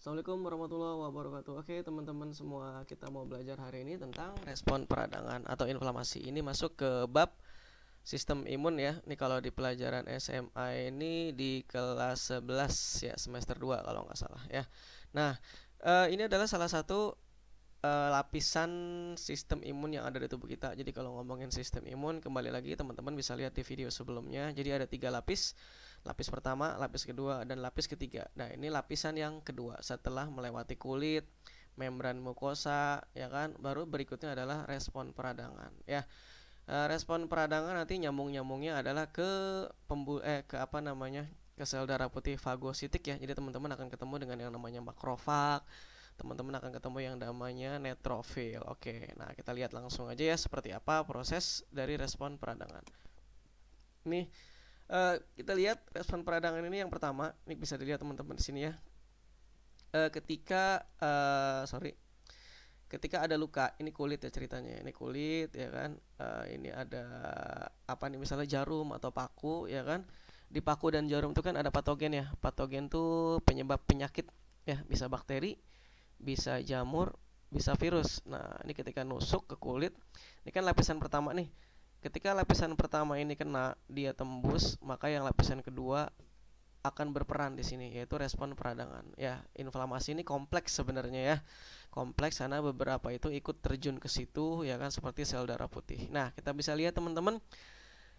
Assalamualaikum warahmatullahi wabarakatuh. Oke, teman-teman semua, kita mau belajar hari ini tentang respon peradangan atau inflamasi. Ini masuk ke bab sistem imun ya. Ini kalau di pelajaran SMA ini di kelas 11 ya, semester 2 kalau nggak salah ya. Nah, e, ini adalah salah satu e, lapisan sistem imun yang ada di tubuh kita. Jadi kalau ngomongin sistem imun, kembali lagi teman-teman bisa lihat di video sebelumnya. Jadi ada tiga lapis lapis pertama, lapis kedua, dan lapis ketiga. Nah, ini lapisan yang kedua setelah melewati kulit, membran mukosa, ya kan? Baru berikutnya adalah respon peradangan, ya. Eh, respon peradangan nanti nyambung-nyambungnya adalah ke pembu eh ke apa namanya? ke sel darah putih fagositik ya. Jadi teman-teman akan ketemu dengan yang namanya makrofag, teman-teman akan ketemu yang namanya netrofil. Oke, nah kita lihat langsung aja ya seperti apa proses dari respon peradangan. Nih uh, kita lihat respon peradangan ini yang pertama ini bisa dilihat teman-teman di sini ya uh, ketika uh, sorry ketika ada luka ini kulit ya ceritanya ini kulit ya kan uh, ini ada apa nih misalnya jarum atau paku ya kan di paku dan jarum itu kan ada patogen ya patogen tuh penyebab penyakit ya bisa bakteri bisa jamur bisa virus nah ini ketika nusuk ke kulit ini kan lapisan pertama nih Ketika lapisan pertama ini kena, dia tembus, maka yang lapisan kedua akan berperan di sini yaitu respon peradangan. Ya, inflamasi ini kompleks sebenarnya ya. Kompleks karena beberapa itu ikut terjun ke situ ya kan seperti sel darah putih. Nah, kita bisa lihat teman-teman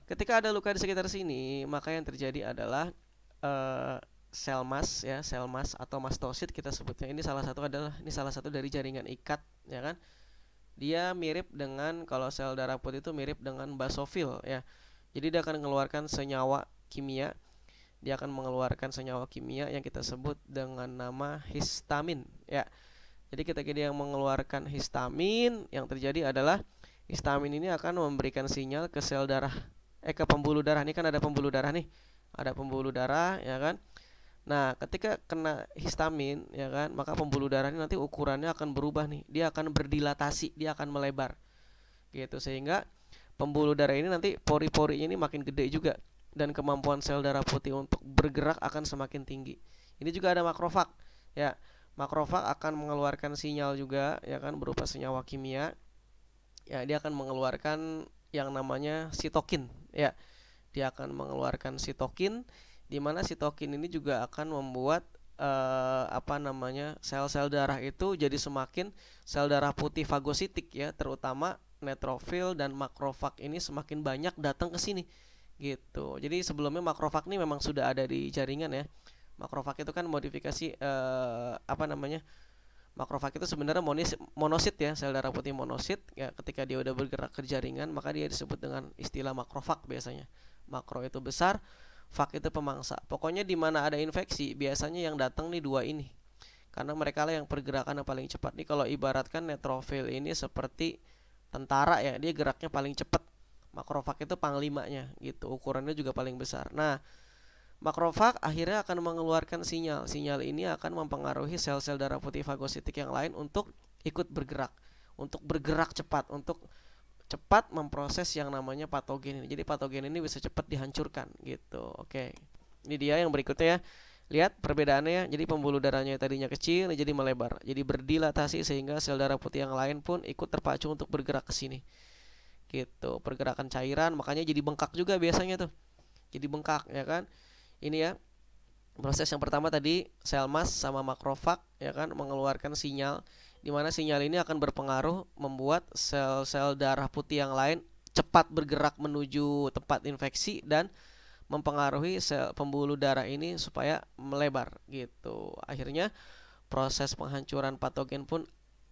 ketika ada luka di sekitar sini, maka yang terjadi adalah uh, sel mas ya, sel mas atau mastosit kita sebutnya. Ini salah satu adalah ini salah satu dari jaringan ikat ya kan dia mirip dengan kalau sel darah putih itu mirip dengan basofil ya. Jadi dia akan mengeluarkan senyawa kimia. Dia akan mengeluarkan senyawa kimia yang kita sebut dengan nama histamin ya. Jadi kita kira yang mengeluarkan histamin, yang terjadi adalah histamin ini akan memberikan sinyal ke sel darah eh ke pembuluh darah. Ini kan ada pembuluh darah nih. Ada pembuluh darah ya kan. Nah, ketika kena histamin, ya kan, maka pembuluh darah ini nanti ukurannya akan berubah nih. Dia akan berdilatasi, dia akan melebar. Gitu sehingga pembuluh darah ini nanti pori pori ini makin gede juga dan kemampuan sel darah putih untuk bergerak akan semakin tinggi. Ini juga ada makrofag, ya. Makrofag akan mengeluarkan sinyal juga, ya kan, berupa senyawa kimia. Ya, dia akan mengeluarkan yang namanya sitokin, ya. Dia akan mengeluarkan sitokin di mana sitokin ini juga akan membuat eh, apa namanya sel-sel darah itu jadi semakin sel darah putih fagositik ya terutama netrofil dan makrofag ini semakin banyak datang ke sini gitu jadi sebelumnya makrofag ini memang sudah ada di jaringan ya makrofag itu kan modifikasi eh, apa namanya makrofag itu sebenarnya monis, monosit ya sel darah putih monosit ya ketika dia udah bergerak ke jaringan maka dia disebut dengan istilah makrofag biasanya makro itu besar Fak itu pemangsa. Pokoknya di mana ada infeksi, biasanya yang datang nih dua ini. Karena mereka lah yang pergerakan yang paling cepat. Nih kalau ibaratkan netrofil ini seperti tentara ya, dia geraknya paling cepat. Makrofag itu panglimanya gitu. Ukurannya juga paling besar. Nah, makrofag akhirnya akan mengeluarkan sinyal. Sinyal ini akan mempengaruhi sel-sel darah putih fagositik yang lain untuk ikut bergerak, untuk bergerak cepat, untuk cepat memproses yang namanya patogen ini. Jadi patogen ini bisa cepat dihancurkan gitu. Oke. Ini dia yang berikutnya ya. Lihat perbedaannya ya. Jadi pembuluh darahnya tadinya kecil jadi melebar. Jadi berdilatasi sehingga sel darah putih yang lain pun ikut terpacu untuk bergerak ke sini. Gitu. Pergerakan cairan makanya jadi bengkak juga biasanya tuh. Jadi bengkak ya kan. Ini ya. Proses yang pertama tadi sel mas sama makrofag ya kan mengeluarkan sinyal di mana sinyal ini akan berpengaruh membuat sel-sel darah putih yang lain cepat bergerak menuju tempat infeksi dan mempengaruhi sel pembuluh darah ini supaya melebar gitu. Akhirnya proses penghancuran patogen pun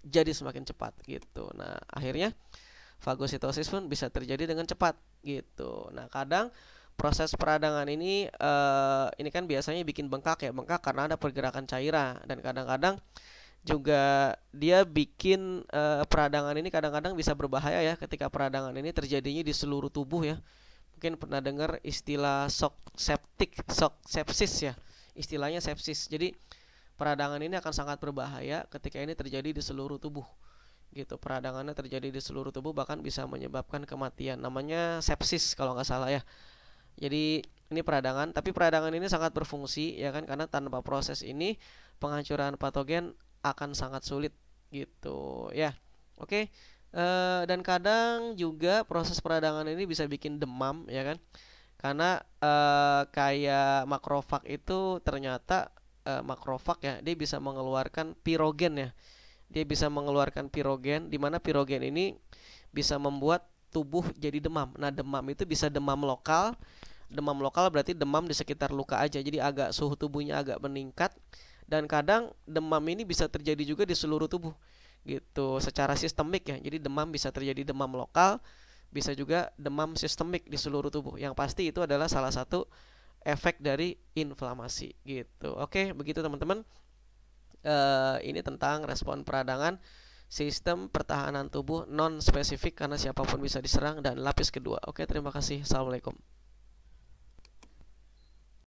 jadi semakin cepat gitu. Nah, akhirnya fagositosis pun bisa terjadi dengan cepat gitu. Nah, kadang proses peradangan ini uh, ini kan biasanya bikin bengkak ya, bengkak karena ada pergerakan cairan dan kadang-kadang juga dia bikin uh, peradangan ini kadang-kadang bisa berbahaya ya ketika peradangan ini terjadinya di seluruh tubuh ya mungkin pernah dengar istilah shock septic shock sepsis ya istilahnya sepsis jadi peradangan ini akan sangat berbahaya ketika ini terjadi di seluruh tubuh gitu peradangannya terjadi di seluruh tubuh bahkan bisa menyebabkan kematian namanya sepsis kalau nggak salah ya jadi ini peradangan tapi peradangan ini sangat berfungsi ya kan karena tanpa proses ini penghancuran patogen akan sangat sulit gitu ya. Oke. Okay. Eh, e, dan kadang juga proses peradangan ini bisa bikin demam ya kan. Karena e, kayak makrofag itu ternyata e, makrofag ya, dia bisa mengeluarkan pirogen ya. Dia bisa mengeluarkan pirogen dimana pirogen ini bisa membuat tubuh jadi demam. Nah, demam itu bisa demam lokal. Demam lokal berarti demam di sekitar luka aja. Jadi agak suhu tubuhnya agak meningkat dan kadang demam ini bisa terjadi juga di seluruh tubuh gitu secara sistemik ya jadi demam bisa terjadi demam lokal bisa juga demam sistemik di seluruh tubuh yang pasti itu adalah salah satu efek dari inflamasi gitu oke begitu teman-teman e, ini tentang respon peradangan sistem pertahanan tubuh non spesifik karena siapapun bisa diserang dan lapis kedua oke terima kasih assalamualaikum